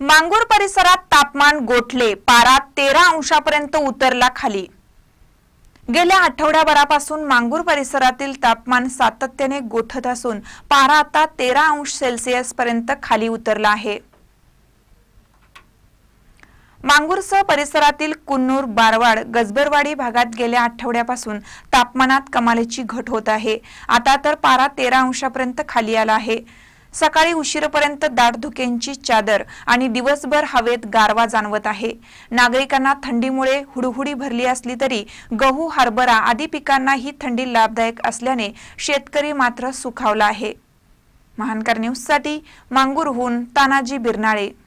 मांगूर परिसरात तापमान गोठले पारा तेरा अंशापर्यंत उतरला खाली गेल्या आठवड्याभरापासून मांगूर परिसरातील तापमान सातत्याने गोठत असून पारा आता तेरा अंश सेल्सिअस पर्यंत खाली उतरला आहे मांगूरसह परिसरातील कुन्नूर बारवाड गजबरवाडी भागात गेल्या आठवड्यापासून तापमानात कमालीची घट होत आहे आता तर पारा तेरा अंशापर्यंत खाली आला आहे सकाळी उशीरपर्यंत दाट धुक्यांची चादर आणि दिवसभर हवेत गारवा जाणवत आहे नागरिकांना थंडीमुळे हुडहुडी भरली असली तरी गहू हरभरा आदी पिकांना ही थंडी लाभदायक असल्याने शेतकरी मात्र सुखावला आहे महानकर न्यूजसाठी मांगूरहून तानाजी बिरनाळे